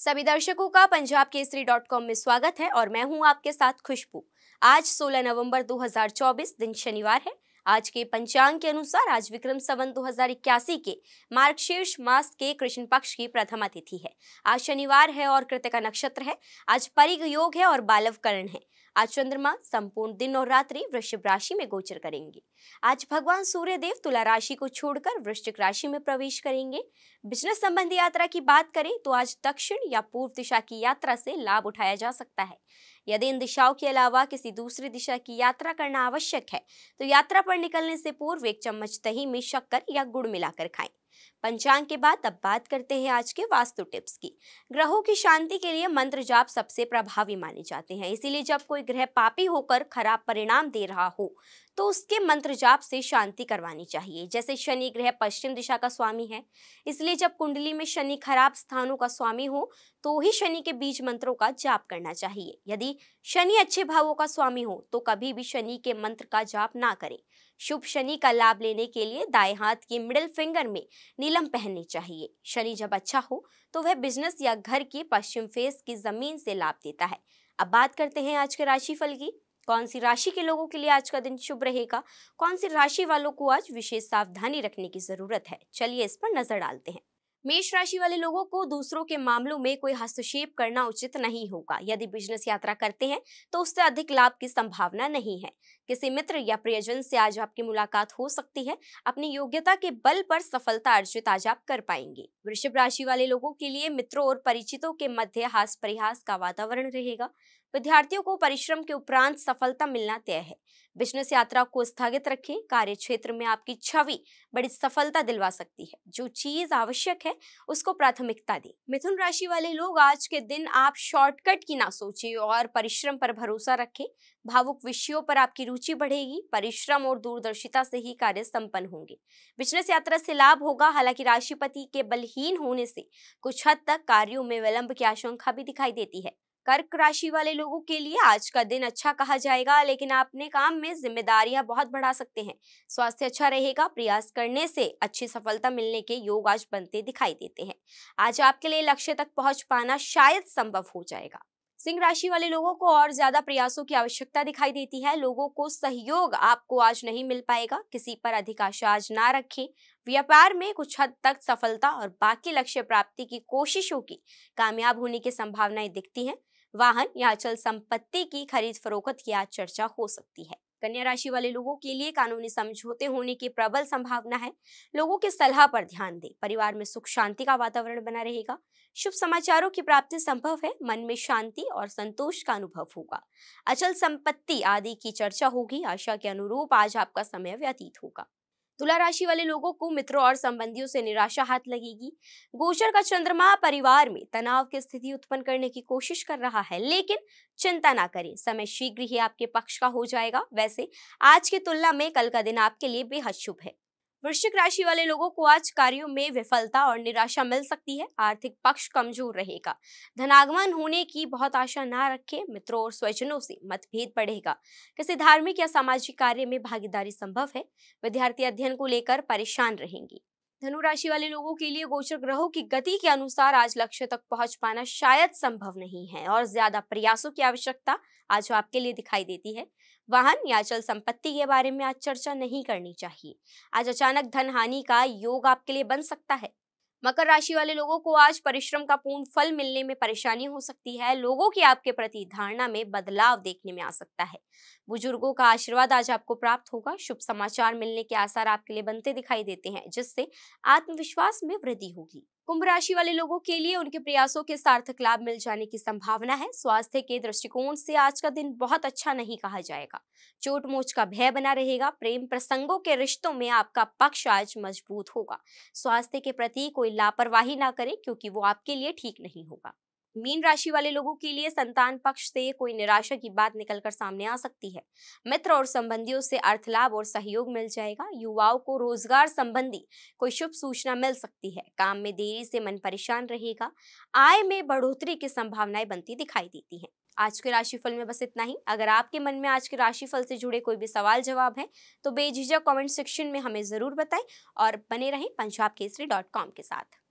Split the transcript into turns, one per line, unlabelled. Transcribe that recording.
सभी दर्शकों का पंजाब केसरी डॉट कॉम में स्वागत है और मैं हूं आपके साथ खुशबू आज 16 नवंबर 2024 दिन शनिवार है आज के पंचांग के अनुसार आज विक्रम सवन दो के मार्गशीर्ष मास के कृष्ण पक्ष की प्रथम अतिथि है आज शनिवार है और कृतिका नक्षत्र है आज परिग योग है और बालवकरण है आज चंद्रमा संपूर्ण दिन और रात्रि वृश्चिक राशि में गोचर करेंगे आज भगवान सूर्य देव तुला राशि को छोड़कर वृश्चिक राशि में प्रवेश करेंगे बिजनेस संबंधी यात्रा की बात करें तो आज दक्षिण या पूर्व दिशा की यात्रा से लाभ उठाया जा सकता है यदि इन दिशाओं के अलावा किसी दूसरी दिशा की यात्रा करना आवश्यक है तो यात्रा पर निकलने से पूर्व एक चम्मच दही में शक्कर या गुड़ मिलाकर खाएं पंचांग के बाद अब बात करते हैं आज के वास्तु टिप्स की ग्रहों की शांति के लिए मंत्र जाप सबसे प्रभावी माने जाते हैं इसीलिए जब कोई ग्रह पापी होकर खराब परिणाम दे रहा हो तो उसके मंत्र जाप से शांति करवानी चाहिए जैसे शनि ग्रह पश्चिम दिशा का स्वामी है इसलिए जब कुंडली में शनि खराब स्थानों का स्वामी हो तो ही शनि के बीज मंत्रों का जाप करना चाहिए यदि शनि अच्छे भावों का स्वामी हो तो कभी भी शनि के मंत्र का जाप ना करें शुभ शनि का लाभ लेने के लिए दाएं हाथ की मिडिल फिंगर में नीलम पहननी चाहिए शनि जब अच्छा हो तो वह बिजनेस या घर की पश्चिम फेस की जमीन से लाभ देता है अब बात करते हैं आज के राशिफल की कौन सी राशि के लोगों के लिए आज का दिन शुभ रहेगा कौन सी राशि वालों को आज विशेष सावधानी रखने की जरूरत है चलिए इस पर नजर डालते हैं मेष राशि वाले लोगों को दूसरों के मामलों में कोई हस्तक्षेप करना उचित नहीं होगा यदि बिजनेस यात्रा करते हैं तो उससे अधिक लाभ की संभावना नहीं है किसी मित्र या प्रियजन से आज आपकी मुलाकात हो सकती है अपनी योग्यता के बल पर सफलता अर्जित आज आप कर पाएंगे वृषभ राशि वाले लोगों के लिए मित्रों और परिचितों के मध्य हास परिहास का वातावरण रहेगा विद्यार्थियों को परिश्रम के उपरांत सफलता मिलना तय है बिजनेस यात्रा को स्थगित रखें कार्य क्षेत्र में आपकी छवि बड़ी सफलता दिलवा सकती है जो चीज आवश्यक है उसको प्राथमिकता दें मिथुन राशि वाले लोग आज के दिन आप शॉर्टकट की ना सोचें और परिश्रम पर भरोसा रखें भावुक विषयों पर आपकी रुचि बढ़ेगी परिश्रम और दूरदर्शिता से ही कार्य संपन्न होंगे बिजनेस यात्रा से लाभ होगा हालांकि राशिपति के बलहीन होने से कुछ हद तक कार्यों में विलंब की आशंका भी दिखाई देती है कर्क राशि वाले लोगों के लिए आज का दिन अच्छा कहा जाएगा लेकिन आप अपने काम में जिम्मेदारियां बहुत बढ़ा सकते हैं स्वास्थ्य अच्छा रहेगा प्रयास करने से अच्छी सफलता मिलने के योग आज बनते दिखाई देते हैं आज आपके लिए लक्ष्य तक पहुंच पाना शायद संभव हो जाएगा सिंह राशि वाले लोगों को और ज्यादा प्रयासों की आवश्यकता दिखाई देती है लोगों को सहयोग आपको आज नहीं मिल पाएगा किसी पर अधिक आशा आज ना रखें व्यापार में कुछ हद तक सफलता और बाकी लक्ष्य प्राप्ति की कोशिशों की कामयाब होने की संभावनाएं दिखती हैं वाहन या अचल संपत्ति की खरीद फरोख्त की आज चर्चा हो सकती है कन्या राशि वाले लोगों के लिए कानूनी समझौते होने की प्रबल संभावना है लोगों के सलाह पर ध्यान दें परिवार में सुख शांति का वातावरण बना रहेगा शुभ समाचारों की प्राप्ति संभव है मन में शांति और संतोष का अनुभव होगा अचल संपत्ति आदि की चर्चा होगी आशा के अनुरूप आज आपका समय व्यतीत होगा तुला राशि वाले लोगों को मित्रों और संबंधियों से निराशा हाथ लगेगी गोचर का चंद्रमा परिवार में तनाव की स्थिति उत्पन्न करने की कोशिश कर रहा है लेकिन चिंता ना करें समय शीघ्र ही आपके पक्ष का हो जाएगा वैसे आज की तुलना में कल का दिन आपके लिए बेहद शुभ है वृश्चिक राशि वाले लोगों को आज कार्यों में विफलता और निराशा मिल सकती है आर्थिक पक्ष कमजोर रहेगा धनागमन होने की बहुत आशा ना रखें मित्रों और स्वजनों से मतभेद बढ़ेगा किसी धार्मिक या सामाजिक कार्य में भागीदारी संभव है विद्यार्थी अध्ययन को लेकर परेशान रहेंगी धनु राशि वाले लोगों के लिए गोचर ग्रहों की गति के अनुसार आज लक्ष्य तक पहुंच पाना शायद संभव नहीं है और ज्यादा प्रयासों की आवश्यकता आज आपके लिए दिखाई देती है वाहन या चल संपत्ति के बारे में आज चर्चा नहीं करनी चाहिए आज अचानक धन हानि का योग आपके लिए बन सकता है मकर राशि वाले लोगों को आज परिश्रम का पूर्ण फल मिलने में परेशानी हो सकती है लोगों की आपके प्रति धारणा में बदलाव देखने में आ सकता है बुजुर्गों का आशीर्वाद आज आपको प्राप्त होगा शुभ समाचार मिलने के आसार आपके लिए बनते दिखाई देते हैं जिससे आत्मविश्वास में वृद्धि होगी कुंभ राशि वाले लोगों के लिए उनके प्रयासों के सार्थक लाभ मिल जाने की संभावना है स्वास्थ्य के दृष्टिकोण से आज का दिन बहुत अच्छा नहीं कहा जाएगा चोट मोच का भय बना रहेगा प्रेम प्रसंगों के रिश्तों में आपका पक्ष आज मजबूत होगा स्वास्थ्य के प्रति कोई लापरवाही ना करें क्योंकि वो आपके लिए ठीक नहीं होगा मीन राशि वाले लोगों के लिए संतान पक्ष से कोई निराशा की बात निकलकर सामने आ सकती है मित्र और संबंधियों से अर्थ लाभ और सहयोग मिल जाएगा युवाओं को रोजगार संबंधी कोई शुभ सूचना मिल सकती है काम में देरी से मन परेशान रहेगा आय में बढ़ोतरी की संभावनाएं बनती दिखाई देती है आज के राशिफल में बस इतना ही अगर आपके मन में आज के राशिफल से जुड़े कोई भी सवाल जवाब हैं तो बेझिझक कमेंट सेक्शन में हमें ज़रूर बताएं और बने रहें पंजाब केसरी डॉट कॉम के साथ